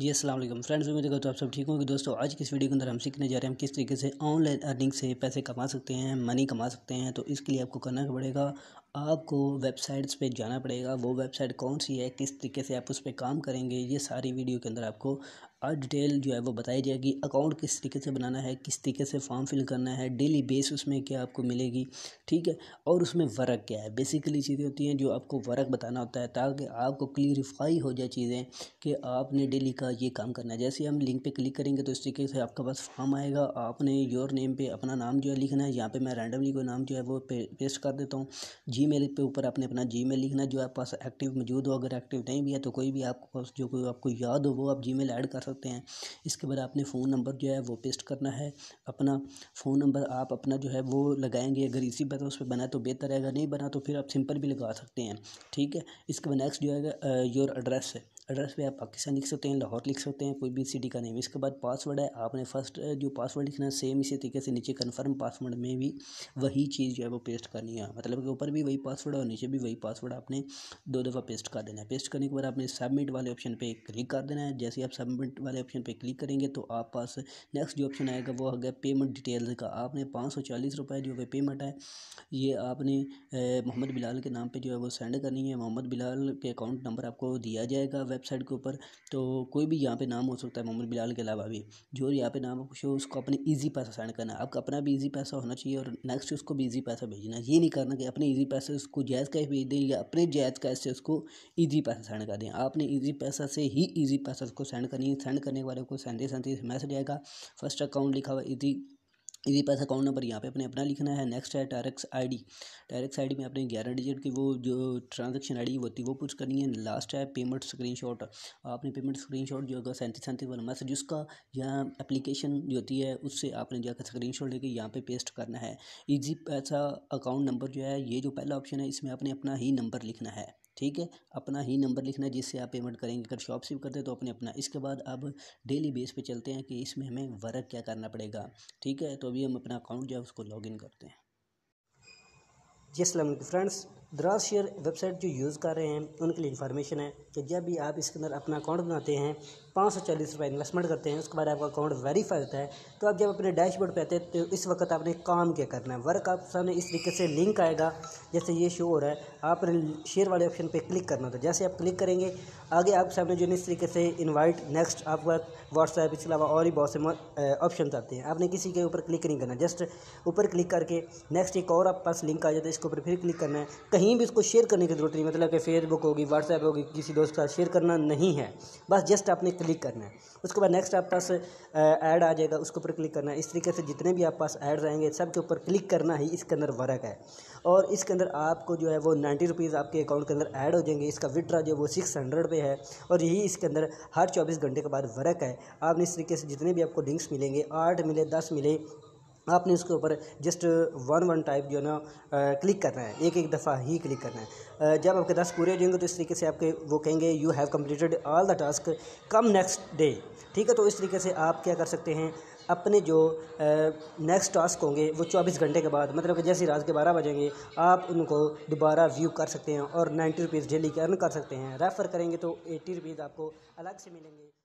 जी असल फ्रेंड्स उम्मीद करता तो आप सब ठीक होंगे दोस्तों आज की इस वीडियो के अंदर हम सीखने जा रहे हैं हम किस तरीके से ऑनलाइन अर्निंग से पैसे कमा सकते हैं मनी कमा सकते हैं तो इसके लिए आपको करना पड़ेगा आपको वेबसाइट्स पे जाना पड़ेगा वो वेबसाइट कौन सी है किस तरीके से आप उस पर काम करेंगे ये सारी वीडियो के अंदर आपको आज डिटेल जो है वो बताई जाएगी अकाउंट किस तरीके से बनाना है किस तरीके से फॉर्म फिल करना है डेली बेस उसमें क्या आपको मिलेगी ठीक है और उसमें वर्क क्या है बेसिकली चीज़ें होती हैं जो आपको वर्क बताना होता है ताकि आपको क्लियरिफाई हो जाए चीज़ें कि आपने डेली का ये काम करना है जैसे हम लिंक पर क्लिक करेंगे तो इस तरीके से आपका पास फॉर्म आएगा आपने योर नेम पर अपना नाम जो है लिखना है यहाँ पर मैं रैंडमली कोई नाम जो है वो पेस्ट कर देता हूँ जी मेल पर ऊपर आपने अपना जी मेल लिखना जो आपके पास एक्टिव मौजूद हो अगर एक्टिव नहीं भी है तो कोई भी आपके पास जो कोई आपको याद हो वो आप जी मेल ऐड कर सकते हैं इसके बाद आपने फ़ोन नंबर जो है वो पेस्ट करना है अपना फ़ोन नंबर आप अपना जो है वो लगाएंगे अगर इसी पर उस पर बना तो बेहतर रहेगा नहीं बना तो फिर आप सिंपल भी लगा सकते हैं ठीक है इसके बाद नेक्स्ट जो है योर एड्रेस है एड्रेस पे आप पाकिस्तान लिख सकते हैं लाहौर लिख सकते हैं कोई भी सिटी का नेम इसके बाद पासवर्ड है आपने फर्स्ट जो पासवर्ड लिखना है सेम इसी तरीके से नीचे कन्फर्म पासवर्ड में भी वही चीज़ जो है वो पेस्ट करनी है मतलब कि ऊपर भी वही पासवर्ड और नीचे भी वही पासवर्ड आपने दो दफ़ा पेस्ट कर देना है पेस्ट करने के बाद आपने सबमिट वाले ऑप्शन पर क्लिक कर देना है जैसे आप सबमिट पेमेंट वाले ऑप्शन पे क्लिक करेंगे तो आप पास नेक्स्ट जो ऑप्शन आएगा वो आ गया पेमेंट डिटेल्स का आपने पाँच सौ चालीस रुपये जो है पेमेंट है ये आपने मोहम्मद बिलाल के नाम पे जो है वो सेंड करनी है मोहम्मद बिलाल के अकाउंट नंबर आपको दिया जाएगा वेबसाइट के ऊपर तो कोई भी यहाँ पे नाम हो सकता है मोहम्मद बिलाल के अलावा भी जो यहाँ पे नाम हो उसको अपने ईजी पैसा सेंड करना है आपका अपना भी ईजी पैसा होना चाहिए और नेक्स्ट उसको भी ईजी पैसा भेजना है ये नहीं करना कि अपने ईजी पैसे उसको जायज़ कैश भेज दें या अपने जायज़ कैश से उसको ईजी पैसा सेंड कर दें आपने ईजी पैसा से ही ईजी पैसा उसको सेंड करनी है सेंड करने के बारे में कुछ सैंतीस सैंतीस मैसेज आएगा फर्स्ट अकाउंट लिखा हुआ इजी इसी पास अकाउंट नंबर यहाँ पे अपने अपना लिखना है नेक्स्ट है टैरेक्स आईडी टैरेक्स आईडी में अपने ग्यारह डिजिट की वो जो ट्रांजेक्शन आईडी होती है वो पुट करनी है लास्ट है पेमेंट स्क्रीनशॉट आपने पेमेंट स्क्रीनशॉट जो होगा सैंतीस सैंतीस वाला मैसेज उसका यहाँ एप्लीकेशन जो होती है उससे आपने जो स्क्रीन शॉट लेके यहाँ पर पे पेस्ट करना है ईजी पैसा अकाउंट नंबर जो है ये जो पहला ऑप्शन है इसमें आपने अपना ही नंबर लिखना है ठीक है अपना ही नंबर लिखना है जिससे आप पेमेंट करेंगे अगर शॉप से भी करते हैं तो अपने अपना इसके बाद अब डेली बेस पे चलते हैं कि इसमें हमें वर्क क्या करना पड़ेगा ठीक है तो अभी हम अपना अकाउंट जो है उसको लॉगिन करते हैं जी असल फ्रेंड्स द्रास शेयर वेबसाइट जो यूज़ कर रहे हैं उनके लिए इन्फॉर्मेशन है कि जब भी आप इसके अंदर अपना अकाउंट बनाते हैं पाँच सौ चालीस रुपये इन्वेस्टमेंट करते हैं उसके बाद आपका अकाउंट वेरीफाई होता है तो आप जब अपने डैशबोर्ड पे आते हैं तो इस वक्त आपने काम क्या करना है वर्क आप सामने इस तरीके से लिंक आएगा जैसे ये शो हो रहा है आपने शेयर वाले ऑप्शन पर क्लिक करना होता है जैसे आप क्लिक करेंगे आगे आप सामने जो है इस तरीके से इन्वाइट नेक्स्ट आपका व्हाट्सएप इसके अलावा और भी बहुत से ऑप्शन आते हैं आपने किसी के ऊपर क्लिक नहीं करना जस्ट ऊपर क्लिक करके नेक्स्ट एक और आप पास लिंक आ जाता है इसके ऊपर फिर क्लिक करना है कहीं भी इसको शेयर करने की ज़रूरत नहीं मतलब कि फेसबुक होगी व्हाट्सएप होगी किसी दोस्त के साथ शेयर करना नहीं है बस जस्ट आपने क्लिक करना है उसके बाद नेक्स्ट आप पास ऐड आ जाएगा उसके ऊपर क्लिक करना है इस तरीके से जितने भी आप पास ऐड्स आएंगे सब के ऊपर क्लिक करना ही इसके अंदर वर्क है और इसके अंदर आपको जो है वो नाइन्टी रुपीज़ आपके अकाउंट के अंदर ऐड हो जाएंगे इसका विड्रा जो है वो सिक्स हंड्रेड पे है और यही इसके अंदर हर चौबीस घंटे के बाद वर्क है आपने इस तरीके से जितने भी आपको लिंक्स मिलेंगे आठ मिले दस मिले आपने उसके ऊपर जस्ट वन वन टाइप जो है ना क्लिक करना है एक एक दफ़ा ही क्लिक करना है जब आपके दस पूरे हो जाएंगे तो इस तरीके से आपके वो कहेंगे you have completed all the task come next day ठीक है तो इस तरीके से आप क्या कर सकते हैं अपने जो नेक्स्ट टास्क होंगे वो चौबीस घंटे के बाद मतलब कि जैसे रात के बारह बजेंगे आप उनको दोबारा व्यू कर सकते हैं और नाइन्टी रुपीज़ डेली के अर्न कर सकते हैं रेफ़र करेंगे तो एट्टी रुपीज़ आपको अलग से मिलेंगे